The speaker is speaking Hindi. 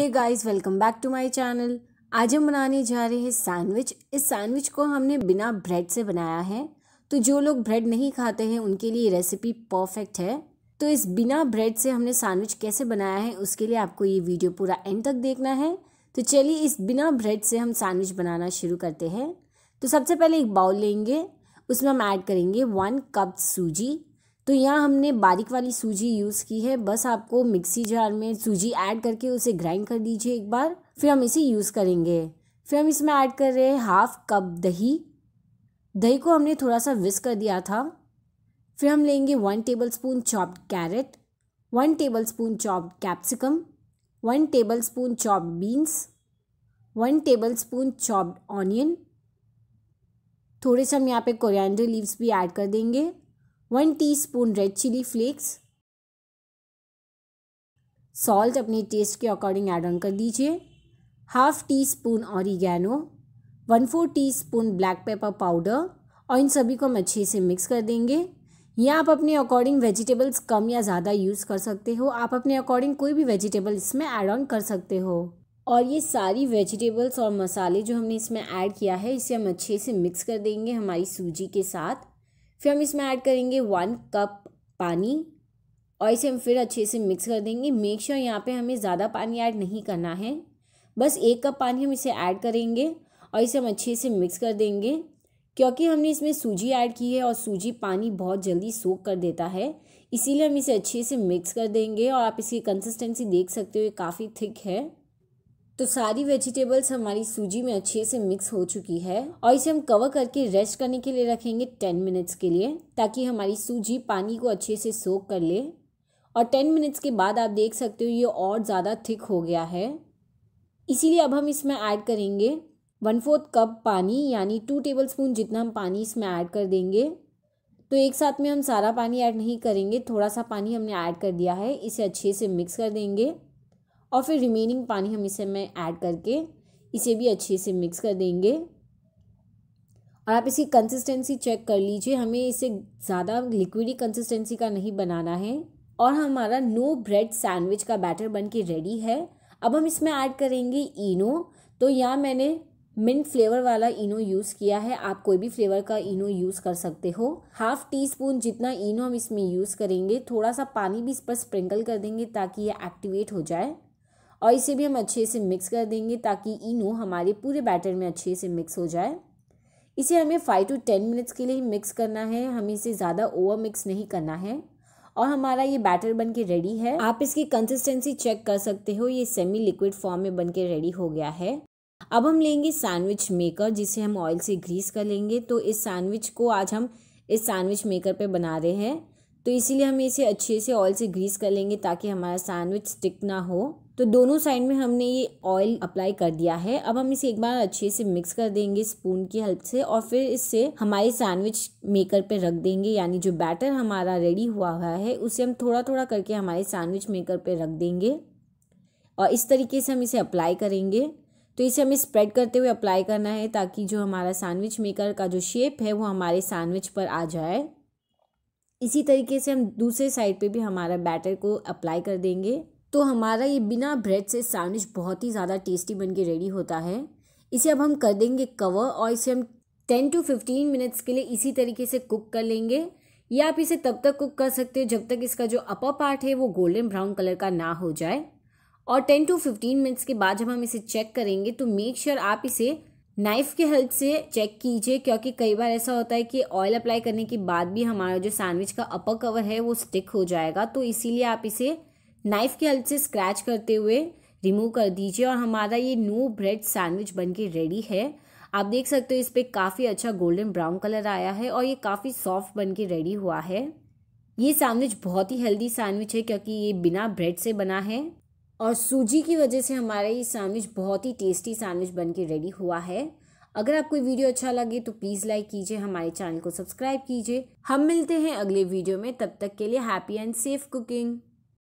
hey guys welcome back to my channel आज हम बनाने जा रहे हैं सैंडविच इस सैंडविच को हमने बिना ब्रेड से बनाया है तो जो लोग ब्रेड नहीं खाते हैं उनके लिए रेसिपी परफेक्ट है तो इस बिना ब्रेड से हमने सैंडविच कैसे बनाया है उसके लिए आपको ये वीडियो पूरा एंड तक देखना है तो चलिए इस बिना ब्रेड से हम सैंडविच बनाना शुरू करते हैं तो सबसे पहले एक बाउल लेंगे उसमें हम ऐड करेंगे वन कप सूजी तो यहाँ हमने बारीक वाली सूजी यूज़ की है बस आपको मिक्सी जार में सूजी ऐड करके उसे ग्राइंड कर दीजिए एक बार फिर हम इसे यूज़ करेंगे फिर हम इसमें ऐड कर रहे हैं हाफ कप दही दही को हमने थोड़ा सा विस्क कर दिया था फिर हम लेंगे one tablespoon chopped carrot one tablespoon chopped capsicum one tablespoon chopped beans one tablespoon chopped onion थोड़े से हम यहाँ पे कोरिएंडर लीव्स भी ऐड कर देंगे one teaspoon red chilli flakes salt अपने टेस्ट के अकॉर्डिंग ऐड ऑन कर दीजिए half teaspoon oregano one four teaspoon black pepper powder और इन सभी को हम अच्छे से मिक्स कर देंगे या आप अपने अकॉर्डिंग वेजिटेबल्स कम या ज़्यादा यूज़ कर सकते हो आप अपने अकॉर्डिंग कोई भी वेजिटेबल इसमें ऐड ऑन कर सकते हो और ये सारी वेजिटेबल्स और मसाले जो हमने इसमें ऐड किया है इसे हम अच्छे से मिक्स कर देंगे हमारी सूजी के साथ फिर हम इसमें ऐड करेंगे वन कप पानी और इसे हम फिर अच्छे से मिक्स कर देंगे मेक श्योर sure यहाँ पे हमें ज़्यादा पानी ऐड नहीं करना है बस एक कप पानी हम इसे ऐड करेंगे और इसे हम अच्छे से मिक्स कर देंगे क्योंकि हमने इसमें सूजी ऐड की है और सूजी पानी बहुत जल्दी सोख कर देता है इसीलिए हम इसे अच्छे से मिक्स कर देंगे और आप इसकी कंसिस्टेंसी देख सकते हो ये काफ़ी थिक है तो सारी वेजिटेबल्स हमारी सूजी में अच्छे से मिक्स हो चुकी है और इसे हम कवर करके रेस्ट करने के लिए रखेंगे टेन मिनट्स के लिए ताकि हमारी सूजी पानी को अच्छे से सोख कर ले और टेन मिनट्स के बाद आप देख सकते हो ये और ज़्यादा थिक हो गया है इसीलिए अब हम इसमें ऐड करेंगे वन फोर्थ कप पानी यानी टू टेबल स्पून जितना हम पानी इसमें ऐड कर देंगे तो एक साथ में हम सारा पानी ऐड नहीं करेंगे थोड़ा सा पानी हमने ऐड कर दिया है इसे अच्छे से मिक्स कर देंगे और फिर रिमेनिंग पानी हम इसे में ऐड करके इसे भी अच्छे से मिक्स कर देंगे और आप इसकी कंसिस्टेंसी चेक कर लीजिए हमें इसे ज़्यादा लिक्विडी कंसिस्टेंसी का नहीं बनाना है और हमारा नो ब्रेड सैंडविच का बैटर बन के रेडी है अब हम इसमें ऐड करेंगे इनो तो यहाँ मैंने मिंट फ्लेवर वाला इनो यूज़ किया है आप कोई भी फ्लेवर का इनो यूज़ कर सकते हो हाफ टी स्पून जितना इनो हम इसमें यूज़ करेंगे थोड़ा सा पानी भी इस पर स्प्रिंकल कर देंगे ताकि ये एक्टिवेट हो जाए और इसे भी हम अच्छे से मिक्स कर देंगे ताकि इनो हमारे पूरे बैटर में अच्छे से मिक्स हो जाए इसे हमें फ़ाइव टू टेन मिनट्स के लिए ही मिक्स करना है हमें इसे ज़्यादा ओवर मिक्स नहीं करना है और हमारा ये बैटर बन के रेडी है आप इसकी कंसिस्टेंसी चेक कर सकते हो ये सेमी लिक्विड फॉर्म में बन के रेडी हो गया है अब हम लेंगे सैंडविच मेकर जिसे हम ऑयल से ग्रीस कर लेंगे तो इस सैंडविच को आज हम इस सैंडविच मेकर पे बना रहे हैं तो इसीलिए हम इसे अच्छे से ऑयल से ग्रीस कर लेंगे ताकि हमारा सैंडविच स्टिक ना हो तो दोनों साइड में हमने ये ऑयल अप्लाई कर दिया है अब हम इसे एक बार अच्छे से मिक्स कर देंगे स्पून की हेल्प से और फिर इससे हमारे सैंडविच मेकर पे रख देंगे यानी जो बैटर हमारा रेडी हुआ हुआ है उसे हम थोड़ा थोड़ा करके हमारे सैंडविच मेकर पे रख देंगे और इस तरीके से हम इसे अप्लाई करेंगे तो इसे हमें स्प्रेड करते हुए अप्लाई करना है ताकि जो हमारा सैंडविच मेकर का जो शेप है वो हमारे सैंडविच पर आ जाए इसी तरीके से हम दूसरे साइड पे भी हमारा बैटर को अप्लाई कर देंगे तो हमारा ये बिना ब्रेड से सैंडविच बहुत ही ज़्यादा टेस्टी बन के रेडी होता है इसे अब हम कर देंगे कवर और इसे हम टेन टू फिफ्टीन मिनट्स के लिए इसी तरीके से कुक कर लेंगे या आप इसे तब तक कुक कर सकते हो जब तक इसका जो अपर पार्ट है वो गोल्डन ब्राउन कलर का ना हो जाए और टेन टू फिफ्टीन मिनट्स के बाद जब हम इसे चेक करेंगे तो मेक श्योर sure आप इसे नाइफ़ के हेल्प से चेक कीजिए क्योंकि कई बार ऐसा होता है कि ऑयल अप्लाई करने के बाद भी हमारा जो सैंडविच का अपर कवर है वो स्टिक हो जाएगा तो इसीलिए आप इसे नाइफ के हल्प से स्क्रैच करते हुए रिमूव कर दीजिए और हमारा ये नो ब्रेड सैंडविच बन के रेडी है आप देख सकते हो इस पर काफ़ी अच्छा गोल्डन ब्राउन कलर आया है और ये काफ़ी सॉफ्ट बन के रेडी हुआ है ये सैंडविच बहुत ही हेल्दी सैंडविच है क्योंकि ये बिना ब्रेड से बना है और सूजी की वजह से हमारा ये सैंडविच बहुत ही टेस्टी सैंडविच बन के रेडी हुआ है अगर आपको वीडियो अच्छा लगे तो प्लीज़ लाइक कीजिए हमारे चैनल को सब्सक्राइब कीजिए हम मिलते हैं अगले वीडियो में तब तक के लिए हैप्पी एंड सेफ कुकिंग